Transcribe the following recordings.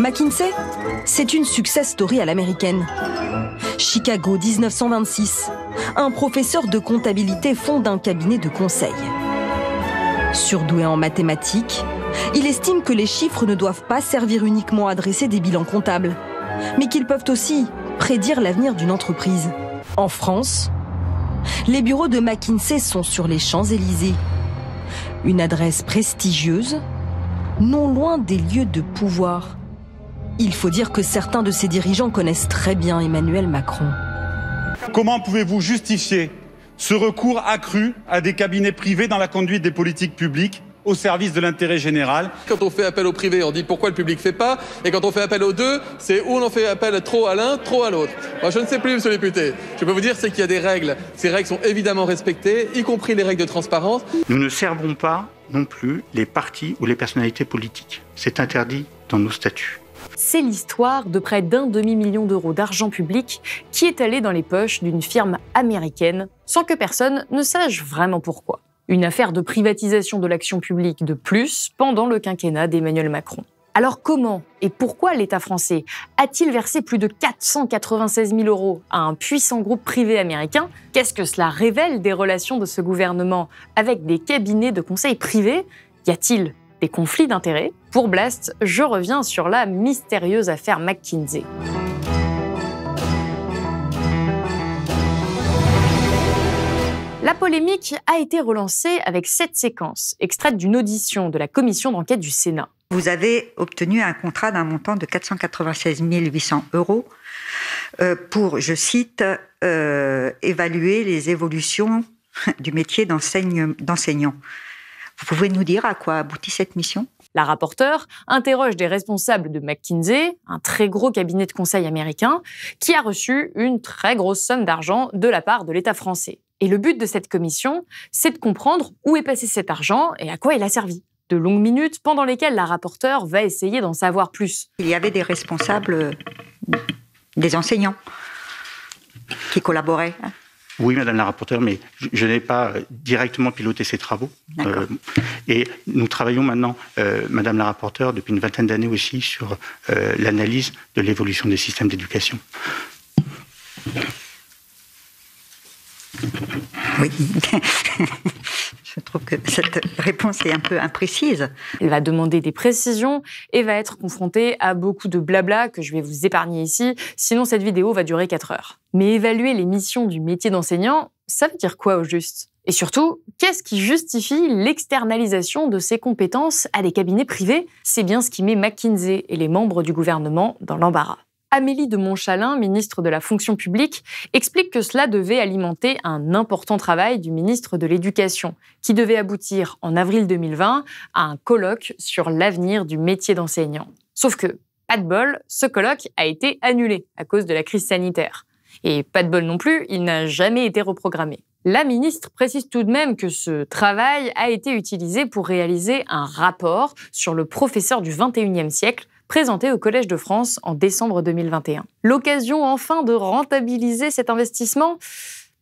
McKinsey, c'est une success story à l'américaine. Chicago 1926. Un professeur de comptabilité fonde un cabinet de conseil. Surdoué en mathématiques, il estime que les chiffres ne doivent pas servir uniquement à dresser des bilans comptables, mais qu'ils peuvent aussi prédire l'avenir d'une entreprise. En France, les bureaux de McKinsey sont sur les Champs-Élysées. Une adresse prestigieuse, non loin des lieux de pouvoir il faut dire que certains de ses dirigeants connaissent très bien Emmanuel Macron. Comment pouvez-vous justifier ce recours accru à des cabinets privés dans la conduite des politiques publiques au service de l'intérêt général. Quand on fait appel au privé, on dit pourquoi le public ne fait pas, et quand on fait appel aux deux, c'est où on fait appel trop à l'un, trop à l'autre. je ne sais plus, monsieur le député. Je peux vous dire, c'est qu'il y a des règles. Ces règles sont évidemment respectées, y compris les règles de transparence. Nous ne servons pas non plus les partis ou les personnalités politiques. C'est interdit dans nos statuts. C'est l'histoire de près d'un demi-million d'euros d'argent public qui est allé dans les poches d'une firme américaine sans que personne ne sache vraiment pourquoi. Une affaire de privatisation de l'action publique de plus pendant le quinquennat d'Emmanuel Macron. Alors comment et pourquoi l'État français a-t-il versé plus de 496 000 euros à un puissant groupe privé américain Qu'est-ce que cela révèle des relations de ce gouvernement avec des cabinets de conseil privés Y a-t-il des conflits d'intérêts. Pour Blast, je reviens sur la mystérieuse affaire McKinsey. La polémique a été relancée avec cette séquence, extraite d'une audition de la commission d'enquête du Sénat. Vous avez obtenu un contrat d'un montant de 496 800 euros euh, pour, je cite, euh, évaluer les évolutions du métier d'enseignant. Vous pouvez nous dire à quoi aboutit cette mission la rapporteure interroge des responsables de McKinsey, un très gros cabinet de conseil américain, qui a reçu une très grosse somme d'argent de la part de l'État français. Et le but de cette commission, c'est de comprendre où est passé cet argent et à quoi il a servi. De longues minutes pendant lesquelles la rapporteure va essayer d'en savoir plus. Il y avait des responsables, des enseignants qui collaboraient hein oui, Madame la rapporteure, mais je, n'ai pas euh, directement piloté ces travaux. Euh, et nous travaillons maintenant, euh, Madame la rapporteure, depuis une vingtaine d'années aussi, sur l'analyse de l'évolution des systèmes d'éducation. Oui. Je trouve que cette réponse est un peu imprécise. Elle va demander des précisions et va être confronté à beaucoup de blabla que je vais vous épargner ici, sinon cette vidéo va durer 4 heures. Mais évaluer les missions du métier d'enseignant, ça veut dire quoi au juste Et surtout, qu'est-ce qui justifie l'externalisation de ses compétences à des cabinets privés C'est bien ce qui met McKinsey et les membres du gouvernement dans l'embarras. Amélie de Montchalin, ministre de la fonction publique, explique que cela devait alimenter un important travail du ministre de l'Éducation, qui devait aboutir en avril 2020 à un colloque sur l'avenir du métier d'enseignant. Sauf que, pas de bol, ce colloque a été annulé à cause de la crise sanitaire. Et pas de bol non plus, il n'a jamais été reprogrammé. La ministre précise tout de même que ce travail a été utilisé pour réaliser un rapport sur le professeur du 21e siècle présenté au Collège de France en décembre 2021. L'occasion enfin de rentabiliser cet investissement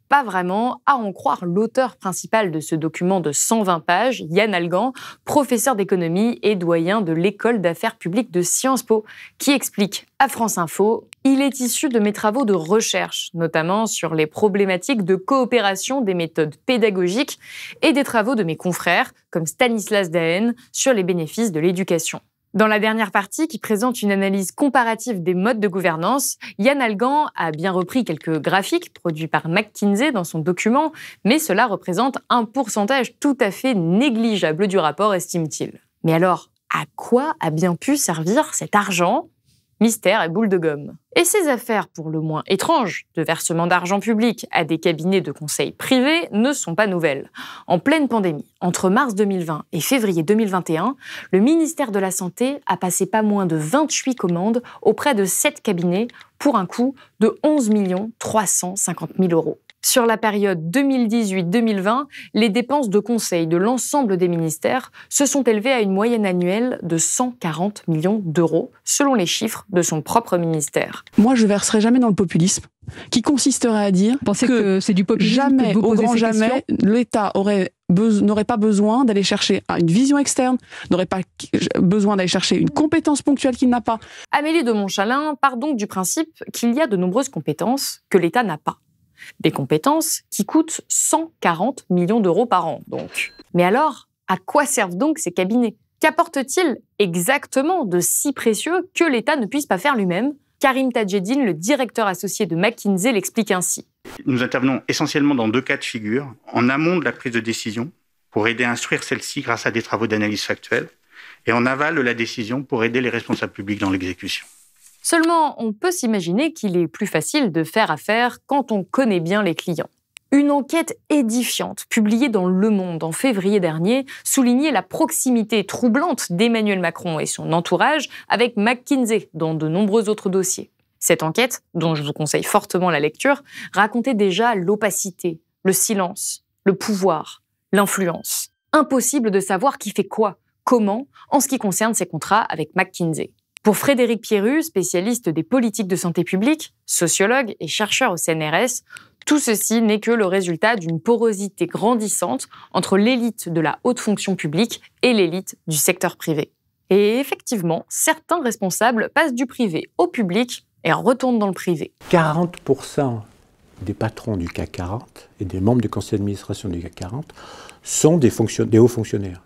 pas vraiment, à en croire l'auteur principal de ce document de 120 pages, Yann Algan, professeur d'économie et doyen de l'école d'affaires publiques de Sciences Po, qui explique à France Info Il est issu de mes travaux de recherche, notamment sur les problématiques de coopération des méthodes pédagogiques et des travaux de mes confrères, comme Stanislas Daen, sur les bénéfices de l'éducation. Dans la dernière partie, qui présente une analyse comparative des modes de gouvernance, Yann Algan a bien repris quelques graphiques produits par McKinsey dans son document, mais cela représente un pourcentage tout à fait négligeable du rapport, estime-t-il. Mais alors, à quoi a bien pu servir cet argent mystère et boule de gomme. Et ces affaires pour le moins étranges de versement d'argent public à des cabinets de conseil privés ne sont pas nouvelles. En pleine pandémie, entre mars 2020 et février 2021, le ministère de la Santé a passé pas moins de 28 commandes auprès de 7 cabinets pour un coût de 11 350 000 euros. Sur la période 2018-2020, les dépenses de conseil de l'ensemble des ministères se sont élevées à une moyenne annuelle de 140 millions d'euros, selon les chiffres de son propre ministère. Moi, je verserai jamais dans le populisme qui consisterait à dire que, c'est du jamais, au grand jamais, l'État n'aurait pas besoin d'aller chercher une vision externe, n'aurait pas euh, besoin d'aller chercher une compétence ponctuelle qu'il n'a pas. Amélie de Montchalin part donc du principe qu'il y a de nombreuses compétences que l'État n'a pas des compétences qui coûtent 140 millions d'euros par an. Donc. Mais alors, à quoi servent donc ces cabinets Qu'apportent-ils exactement de si précieux que l'État ne puisse pas faire lui-même Karim Tajeddin, le directeur associé de McKinsey, l'explique ainsi. Nous intervenons essentiellement dans deux cas de figure. En amont de la prise de décision, pour aider à instruire celle-ci grâce à des travaux d'analyse factuelle, et en aval de la décision pour aider les responsables publics dans l'exécution. Seulement, on peut s'imaginer qu'il est plus facile de faire affaire quand on connaît bien les clients. Une enquête édifiante publiée dans Le Monde en février dernier soulignait la proximité troublante d'Emmanuel Macron et son entourage avec McKinsey dans de nombreux autres dossiers. Cette enquête, dont je vous conseille fortement la lecture, racontait déjà l'opacité, le silence, le pouvoir, l'influence. Impossible de savoir qui fait quoi, comment, en ce qui concerne ses contrats avec McKinsey. Pour Frédéric Pierru, spécialiste des politiques de santé publique, sociologue et chercheur au CNRS, tout ceci n'est que le résultat d'une porosité grandissante entre l'élite de la haute fonction publique et l'élite du secteur privé. Et effectivement, certains responsables passent du privé au public et retournent dans le privé. 40% des patrons du CAC 40 et des membres du conseil d'administration du CAC 40 sont des, des hauts fonctionnaires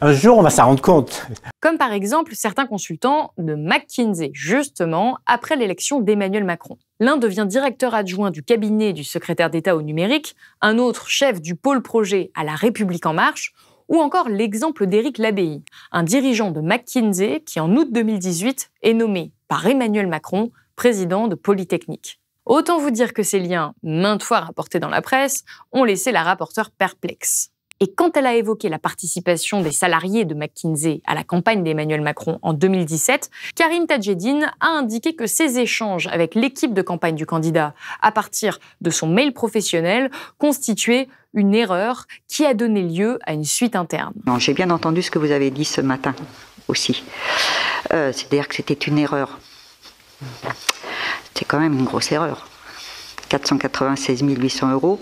un jour, on va s'en rendre compte. Comme par exemple certains consultants de McKinsey, justement, après l'élection d'Emmanuel Macron. L'un devient directeur adjoint du cabinet du secrétaire d'État au numérique, un autre chef du pôle projet à La République en marche, ou encore l'exemple d'Éric Labéi, un dirigeant de McKinsey qui, en août 2018, est nommé par Emmanuel Macron président de Polytechnique. Autant vous dire que ces liens, maintes fois rapportés dans la presse, ont laissé la rapporteure perplexe. Et quand elle a évoqué la participation des salariés de McKinsey à la campagne d'Emmanuel Macron en 2017, Karim Tadjedine a indiqué que ses échanges avec l'équipe de campagne du candidat à partir de son mail professionnel constituaient une erreur qui a donné lieu à une suite interne. J'ai bien entendu ce que vous avez dit ce matin aussi. Euh, c'est-à-dire que c'était une erreur. C'est quand même une grosse erreur. 496 800 euros,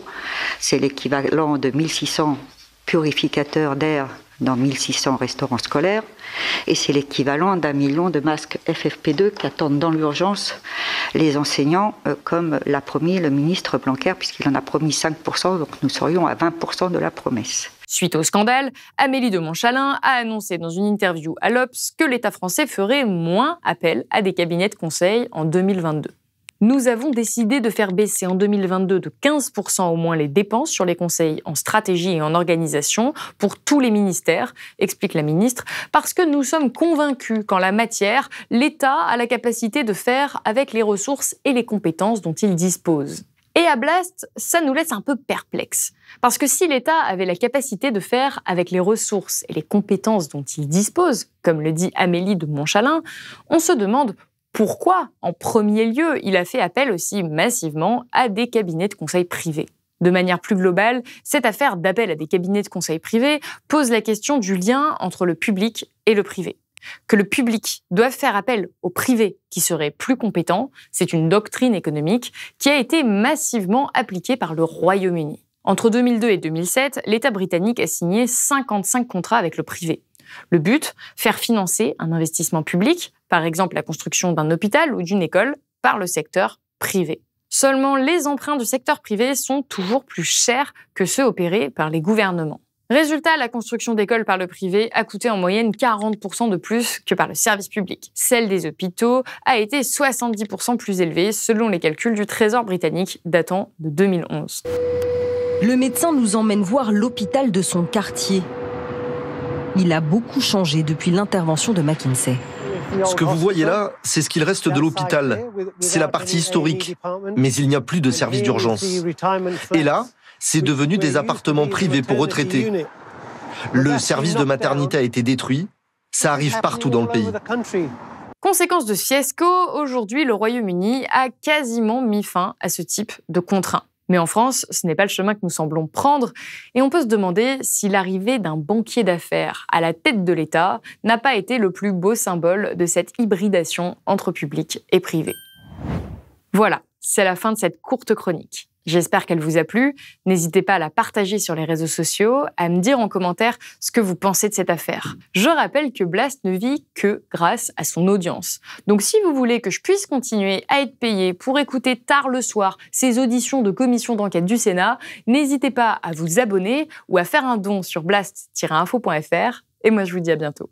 c'est l'équivalent de 1600 Purificateurs d'air dans 1600 restaurants scolaires, et c'est l'équivalent d'un million de masques FFP2 qu'attendent dans l'urgence les enseignants, euh, comme l'a promis le ministre Blanquer, puisqu'il en a promis 5%, donc nous serions à 20% de la promesse. Suite au scandale, Amélie de Montchalin a annoncé dans une interview à l'Obs que l'État français ferait moins appel à des cabinets de conseil en 2022 nous avons décidé de faire baisser en 2022 de 15% au moins les dépenses sur les conseils en stratégie et en organisation pour tous les ministères, explique la ministre, parce que nous sommes convaincus qu'en la matière, l'État a la capacité de faire avec les ressources et les compétences dont il dispose. Et à Blast, ça nous laisse un peu perplexes. Parce que si l'État avait la capacité de faire avec les ressources et les compétences dont il dispose, comme le dit Amélie de Montchalin, on se demande pourquoi, en premier lieu, il a fait appel aussi massivement à des cabinets de conseil privés. De manière plus globale, cette affaire d'appel à des cabinets de conseil privés pose la question du lien entre le public et le privé. Que le public doive faire appel au privé qui serait plus compétent, c'est une doctrine économique qui a été massivement appliquée par le Royaume-Uni. Entre 2002 et 2007, l'État britannique a signé 55 contrats avec le privé. Le but, faire financer un investissement public par exemple la construction d'un hôpital ou d'une école, par le secteur privé. Seulement, les emprunts du secteur privé sont toujours plus chers que ceux opérés par les gouvernements. Résultat, la construction d'écoles par le privé a coûté en moyenne 40% de plus que par le service public. Celle des hôpitaux a été 70% plus élevée selon les calculs du Trésor britannique datant de 2011. Le médecin nous emmène voir l'hôpital de son quartier. Il a beaucoup changé depuis l'intervention de McKinsey. Ce que vous voyez là, c'est ce qu'il reste de l'hôpital. C'est la partie historique. Mais il n'y a plus de service d'urgence. Et là, c'est devenu des appartements privés pour retraités. Le service de maternité a été détruit. Ça arrive partout dans le pays. Conséquence de fiasco, aujourd'hui, le Royaume-Uni a quasiment mis fin à ce type de contraintes. Mais en France, ce n'est pas le chemin que nous semblons prendre, et on peut se demander si l'arrivée d'un banquier d'affaires à la tête de l'État n'a pas été le plus beau symbole de cette hybridation entre public et privé. Voilà, c'est la fin de cette courte chronique. J'espère qu'elle vous a plu. N'hésitez pas à la partager sur les réseaux sociaux, à me dire en commentaire ce que vous pensez de cette affaire. Je rappelle que Blast ne vit que grâce à son audience. Donc si vous voulez que je puisse continuer à être payé pour écouter tard le soir ces auditions de commission d'enquête du Sénat, n'hésitez pas à vous abonner ou à faire un don sur blast-info.fr. Et moi je vous dis à bientôt.